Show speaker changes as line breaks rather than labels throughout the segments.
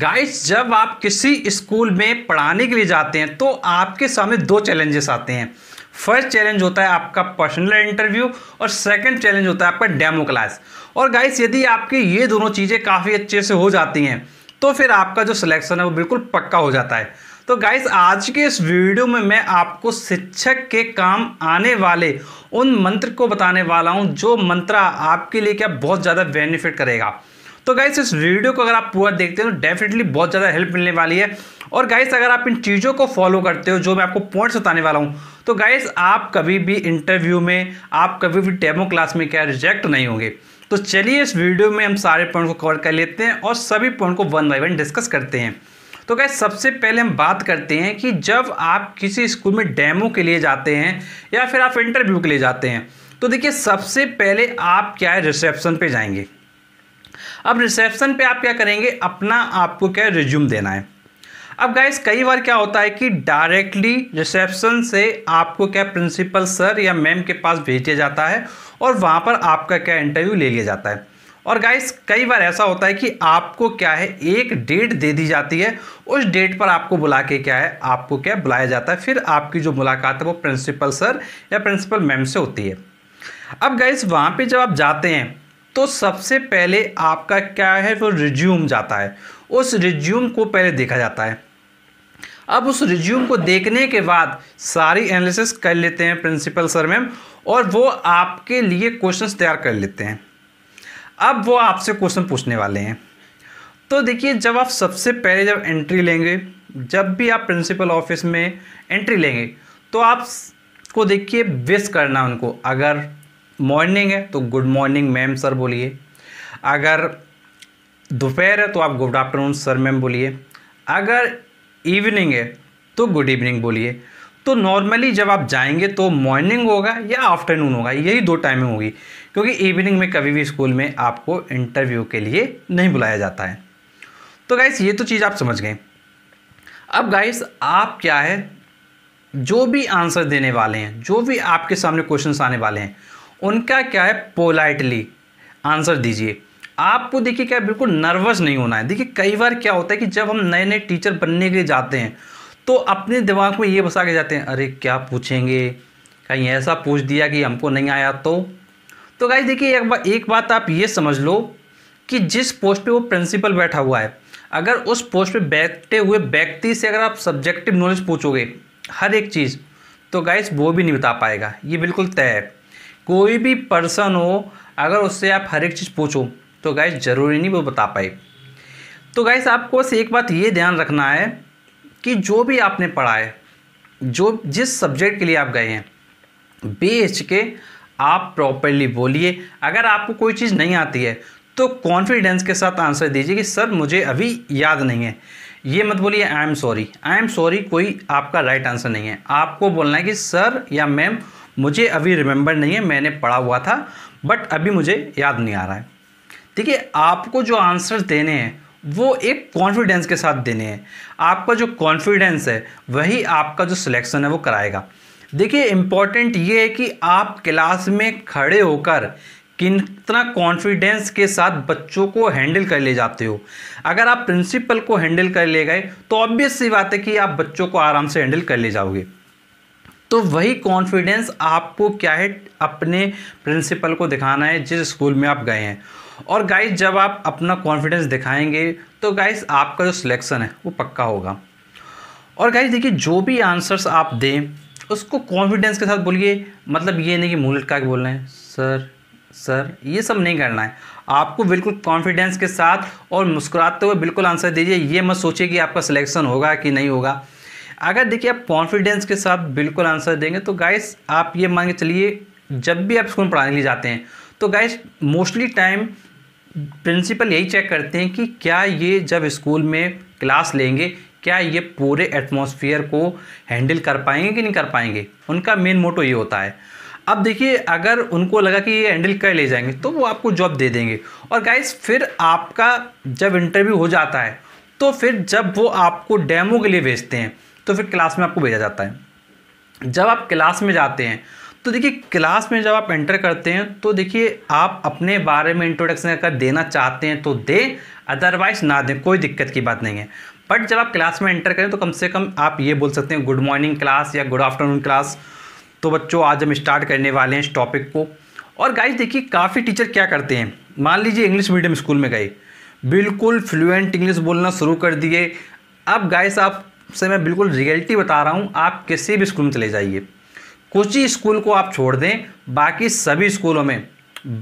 guys जब आप किसी स्कूल में पढ़ाने के लिए जाते हैं तो आपके सामने दो चैलेंजेस आते हैं फर्स्ट चैलेंज होता है आपका पर्सनल इंटरव्यू और सेकंड चैलेंज होता है आपका डेमो क्लास और गाइस यदि आपकी ये दोनों चीज़ें काफ़ी अच्छे से हो जाती हैं तो फिर आपका जो सिलेक्शन है वो बिल्कुल पक्का हो जाता है तो गाइस आज के इस वीडियो में मैं आपको शिक्षक के काम आने वाले उन मंत्र को बताने वाला हूँ जो मंत्र आपके लिए क्या बहुत ज़्यादा बेनिफिट करेगा तो गाइस इस वीडियो को अगर आप पूरा देखते हो तो डेफिनेटली बहुत ज़्यादा हेल्प मिलने वाली है और गाइस अगर आप इन चीज़ों को फॉलो करते हो जो मैं आपको पॉइंट्स बताने वाला हूँ तो गाइस आप कभी भी इंटरव्यू में आप कभी भी डेमो क्लास में क्या रिजेक्ट नहीं होंगे तो चलिए इस वीडियो में हम सारे पॉइंट को कवर कर लेते हैं और सभी पॉइंट को वन बाई वन डिस्कस करते हैं तो गैस सबसे पहले हम बात करते हैं कि जब आप किसी स्कूल में डेमो के लिए जाते हैं या फिर आप इंटरव्यू के लिए जाते हैं तो देखिए सबसे पहले आप क्या है रिसेप्शन पे जाएंगे अब रिसेप्शन पे आप क्या करेंगे अपना आपको क्या रिज्यूम देना है अब गाइस कई बार क्या होता है कि डायरेक्टली रिसेप्शन से आपको क्या प्रिंसिपल सर या मैम के पास भेजा जाता है और वहाँ पर आपका क्या इंटरव्यू ले लिया जाता है और गाइस कई बार ऐसा होता है कि आपको क्या है एक डेट दे दी जाती है उस डेट पर आपको बुला के क्या है आपको क्या बुलाया जाता है फिर आपकी जो मुलाकात है वो प्रिंसिपल सर या प्रिंसिपल मैम से होती है अब गाइस वहाँ पे जब आप जाते हैं तो सबसे पहले आपका क्या है वो रिज्यूम जाता है उस रिज्यूम को पहले देखा जाता है अब उस रिज्यूम को देखने के बाद सारी एनालिसिस कर लेते हैं प्रिंसिपल सर मैम और वो आपके लिए क्वेश्चंस तैयार कर लेते हैं अब वो आपसे क्वेश्चन पूछने वाले हैं तो देखिए जब आप सबसे पहले जब एंट्री लेंगे जब भी आप प्रिंसिपल ऑफिस में एंट्री लेंगे तो आप को देखिए विश करना उनको अगर मॉर्निंग है तो गुड मॉर्निंग मैम सर बोलिए अगर दोपहर है तो आप गुड आफ्टरनून सर मैम बोलिए अगर इवनिंग है तो गुड इवनिंग बोलिए तो नॉर्मली जब आप जाएंगे तो मॉर्निंग होगा या आफ्टरनून होगा यही दो टाइमिंग होगी क्योंकि इवनिंग में कभी भी स्कूल में आपको इंटरव्यू के लिए नहीं बुलाया जाता है तो गाइस ये तो चीज़ आप समझ गए अब गाइस आप क्या है जो भी आंसर देने वाले हैं जो भी आपके सामने क्वेश्चन आने वाले हैं उनका क्या है पोलाइटली आंसर दीजिए आपको देखिए क्या बिल्कुल नर्वस नहीं होना है देखिए कई बार क्या होता है कि जब हम नए नए टीचर बनने के लिए जाते हैं तो अपने दिमाग में ये बसा के जाते हैं अरे क्या पूछेंगे कहीं ऐसा पूछ दिया कि हमको नहीं आया तो तो गाइज देखिए एक, बार एक बात आप ये समझ लो कि जिस पोस्ट पे वो प्रिंसिपल बैठा हुआ है अगर उस पोस्ट पे बैठे हुए व्यक्ति से अगर आप सब्जेक्टिव नॉलेज पूछोगे हर एक चीज़ तो गाइज वो भी नहीं बता पाएगा ये बिल्कुल तय है कोई भी पर्सन हो अगर उससे आप हर एक चीज़ पूछो तो गाइज ज़रूरी नहीं वो बता पाए तो गाइज आपको बस एक बात ये ध्यान रखना है कि जो भी आपने पढ़ा है जो जिस सब्जेक्ट के लिए आप गए हैं बेच के आप प्रॉपरली बोलिए अगर आपको कोई चीज़ नहीं आती है तो कॉन्फिडेंस के साथ आंसर दीजिए कि सर मुझे अभी याद नहीं है ये मत बोलिए I am sorry I am sorry कोई आपका राइट right आंसर नहीं है आपको बोलना है कि सर या मैम मुझे अभी रिमेंबर नहीं है मैंने पढ़ा हुआ था बट अभी मुझे याद नहीं आ रहा है ठीक है आपको जो आंसर देने हैं वो एक कॉन्फिडेंस के साथ देने हैं आपका जो कॉन्फिडेंस है वही आपका जो सिलेक्शन है वो कराएगा देखिए इम्पॉर्टेंट ये है कि आप क्लास में खड़े होकर कितना कॉन्फिडेंस के साथ बच्चों को हैंडल कर ले जाते हो अगर आप प्रिंसिपल को हैंडल कर ले गए तो ऑब्वियस सी बात है कि आप बच्चों को आराम से हैंडल कर ले जाओगे तो वही कॉन्फिडेंस आपको क्या है अपने प्रिंसिपल को दिखाना है जिस स्कूल में आप गए हैं और गाइस जब आप अपना कॉन्फिडेंस दिखाएंगे तो गाइस आपका जो सिलेक्शन है वो पक्का होगा और गाइस देखिए जो भी आंसर्स आप दें उसको कॉन्फिडेंस के साथ बोलिए मतलब ये नहीं कि मुँह लटका के रहे हैं सर सर ये सब नहीं करना है आपको बिल्कुल कॉन्फिडेंस के साथ और मुस्कुराते हुए बिल्कुल आंसर दीजिए ये मत सोचिए कि आपका सिलेक्शन होगा कि नहीं होगा अगर देखिए आप कॉन्फिडेंस के साथ बिल्कुल आंसर देंगे तो गाइस आप ये मान के चलिए जब भी आप स्कूल में पढ़ाने के लिए जाते हैं तो गाइस मोस्टली टाइम प्रिंसिपल यही चेक करते हैं कि क्या ये जब स्कूल में क्लास लेंगे क्या ये पूरे एटमोसफियर को हैंडल कर पाएंगे कि नहीं कर पाएंगे उनका मेन मोटो ये होता है अब देखिए अगर उनको लगा कि ये हैंडल कर ले जाएंगे तो वो आपको जॉब दे देंगे और गाइस फिर आपका जब इंटरव्यू हो जाता है तो फिर जब वो आपको डेमो के लिए भेजते हैं तो फिर क्लास में आपको भेजा जाता है जब आप क्लास में जाते हैं तो देखिए क्लास में जब आप एंटर करते हैं तो देखिए आप अपने बारे में इंट्रोडक्शन अगर देना चाहते हैं तो दें अदरवाइज ना दें कोई दिक्कत की बात नहीं है बट जब आप क्लास में एंटर करें तो कम से कम आप ये बोल सकते हैं गुड मॉर्निंग क्लास या गुड आफ्टरनून क्लास तो बच्चों आज हम स्टार्ट करने वाले हैं इस टॉपिक को और गाइज देखिए काफ़ी टीचर क्या करते हैं मान लीजिए इंग्लिश मीडियम स्कूल में गए बिल्कुल फ्लुएंट इंग्लिश बोलना शुरू कर दिए अब गाइस आप से मैं बिल्कुल रियलिटी बता रहा हूँ आप किसी भी स्कूल में चले जाइए कुछ ही स्कूल को आप छोड़ दें बाकी सभी स्कूलों में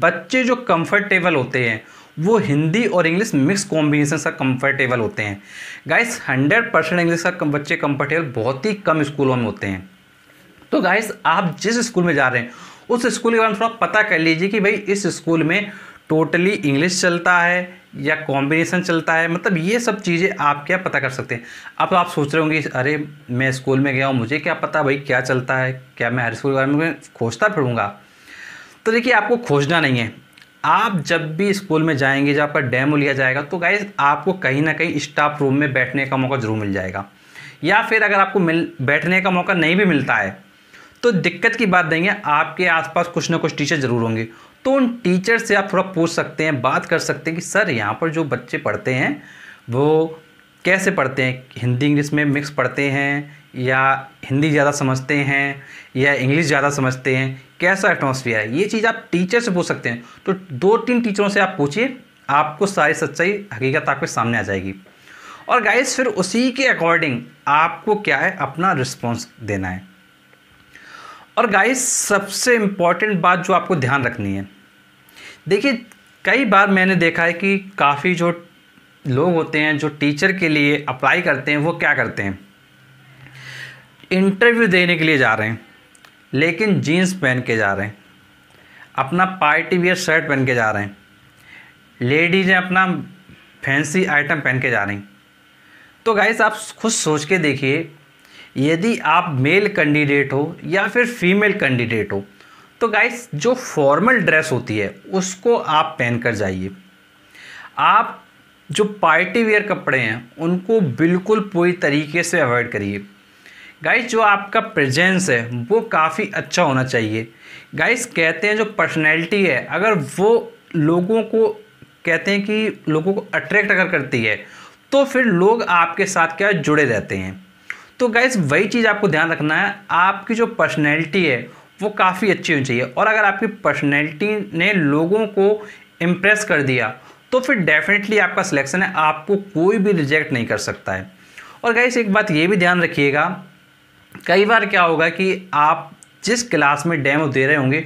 बच्चे जो कंफर्टेबल होते हैं वो हिंदी और इंग्लिश मिक्स कॉम्बिनेशन से कंफर्टेबल होते हैं गाइस हंड्रेड परसेंट इंग्लिश का बच्चे कंफर्टेबल बहुत ही कम स्कूलों में होते हैं तो गाइस आप जिस स्कूल में जा रहे हैं उस स्कूल के बारे में थोड़ा पता कर लीजिए कि भाई इस स्कूल में टोटली इंग्लिश चलता है या कॉम्बिनेशन चलता है मतलब ये सब चीज़ें आप क्या पता कर सकते हैं अब आप सोच रहे होंगे अरे मैं स्कूल में गया हूँ मुझे क्या पता भाई क्या चलता है क्या मैं हर स्कूल के बारे में खोजता फिरूँगा तो देखिए आपको खोजना नहीं है आप जब भी स्कूल में जाएंगे जब आपका डेमो लिया जाएगा तो गाइज आपको कहीं ना कहीं स्टाफ रूम में बैठने का मौका ज़रूर मिल जाएगा या फिर अगर आपको मिल बैठने का मौका नहीं भी मिलता है तो दिक्कत की बात नहीं है आपके आसपास कुछ ना कुछ टीचर ज़रूर होंगे तो उन टीचर से आप थोड़ा पूछ सकते हैं बात कर सकते हैं कि सर यहाँ पर जो बच्चे पढ़ते हैं वो कैसे पढ़ते हैं हिंदी इंग्लिश में मिक्स पढ़ते हैं या हिंदी ज़्यादा समझते हैं या इंग्लिश ज़्यादा समझते हैं कैसा एटमोसफियर है ये चीज़ आप टीचर से पूछ सकते हैं तो दो तीन टीचरों से आप पूछिए आपको सारी सच्चाई हकीकत आपके सामने आ जाएगी और गाइस फिर उसी के अकॉर्डिंग आपको क्या है अपना रिस्पॉन्स देना है और गाइस सबसे इम्पॉर्टेंट बात जो आपको ध्यान रखनी है देखिए कई बार मैंने देखा है कि काफ़ी जो लोग होते हैं जो टीचर के लिए अप्लाई करते हैं वो क्या करते हैं इंटरव्यू देने के लिए जा रहे हैं लेकिन जीन्स पहन के जा रहे हैं अपना पार्टी वियर शर्ट पहन के जा रहे हैं लेडीज़ें अपना फैंसी आइटम पहन के जा रही हैं तो गाइस आप खुद सोच के देखिए यदि आप मेल कैंडिडेट हो या फिर फीमेल कैंडिडेट हो तो गाइस जो फॉर्मल ड्रेस होती है उसको आप पहन कर जाइए आप जो पार्टी वेयर कपड़े हैं उनको बिल्कुल पूरी तरीके से अवॉइड करिए गाइस जो आपका प्रेजेंस है वो काफ़ी अच्छा होना चाहिए गाइस कहते हैं जो पर्सनैलिटी है अगर वो लोगों को कहते हैं कि लोगों को अट्रैक्ट अगर करती है तो फिर लोग आपके साथ क्या जुड़े रहते हैं तो गैस वही चीज़ आपको ध्यान रखना है आपकी जो पर्सनैलिटी है वो काफ़ी अच्छी होनी चाहिए और अगर आपकी पर्सनैलिटी ने लोगों को इम्प्रेस कर दिया तो फिर डेफिनेटली आपका सिलेक्शन है आपको कोई भी रिजेक्ट नहीं कर सकता है और गैस एक बात ये भी ध्यान रखिएगा कई बार क्या होगा कि आप जिस क्लास में डेमो दे रहे होंगे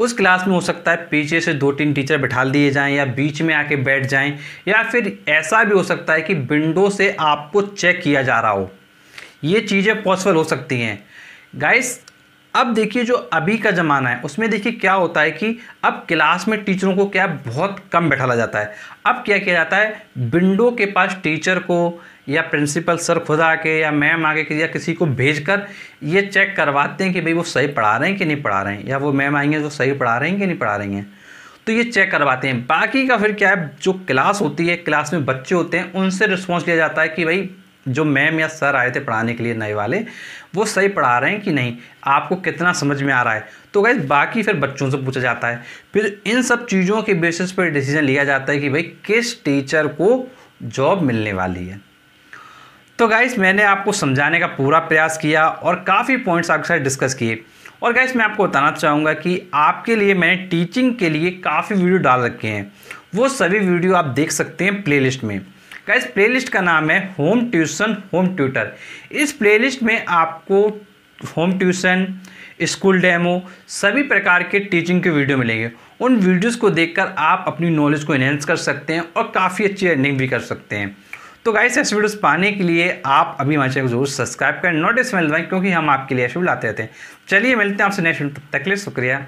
उस क्लास में हो सकता है पीछे से दो तीन टीचर बिठा दिए जाएं या बीच में आके बैठ जाएं या फिर ऐसा भी हो सकता है कि विंडो से आपको चेक किया जा रहा हो ये चीज़ें पॉसिबल हो सकती हैं गाइस अब देखिए जो अभी का ज़माना है उसमें देखिए क्या होता है कि अब क्लास में टीचरों को क्या बहुत कम बैठाला जाता है अब क्या किया जाता है विंडो के पास टीचर को या प्रिंसिपल सर खुद आके या मैम आगे या किसी को भेजकर ये चेक करवाते हैं कि भाई वो सही पढ़ा रहे हैं कि नहीं पढ़ा रहे हैं या वो मैम आएंगे जो सही पढ़ा रहे हैं कि नहीं पढ़ा रही हैं तो ये चेक करवाते हैं बाकी का फिर क्या है जो क्लास होती है क्लास में बच्चे होते हैं उनसे रिस्पॉन्स लिया जाता है कि भाई जो मैम या सर आए थे पढ़ाने के लिए नए वाले वो सही पढ़ा रहे हैं कि नहीं आपको कितना समझ में आ रहा है तो गैस बाकी फिर बच्चों से पूछा जाता है फिर इन सब चीज़ों के बेसिस पर डिसीजन लिया जाता है कि भाई किस टीचर को जॉब मिलने वाली है तो गाइस मैंने आपको समझाने का पूरा प्रयास किया और काफ़ी पॉइंट्स आपके साथ डिस्कस किए और गाइस मैं आपको बताना चाहूँगा कि आपके लिए मैंने टीचिंग के लिए काफ़ी वीडियो डाल रखे हैं वो सभी वीडियो आप देख सकते हैं प्लेलिस्ट में गाइस प्लेलिस्ट का नाम है होम ट्यूशन होम ट्यूटर इस प्लेलिस्ट में आपको होम ट्यूशन स्कूल डेमो सभी प्रकार के टीचिंग के वीडियो मिलेंगे उन वीडियोस को देखकर आप अपनी नॉलेज को इन्हेंस कर सकते हैं और काफ़ी अच्छी अर्निंग भी कर सकते हैं तो गाइस ऐसे वीडियोस पाने के लिए आप अभी हमारे चैनल को जरूर सब्सक्राइब करें नोटिस मिल रहा क्योंकि हम आपके लिए ऐसे लाते रहते हैं चलिए मिलते हैं आपसे नेक्स्ट तक लिए शुक्रिया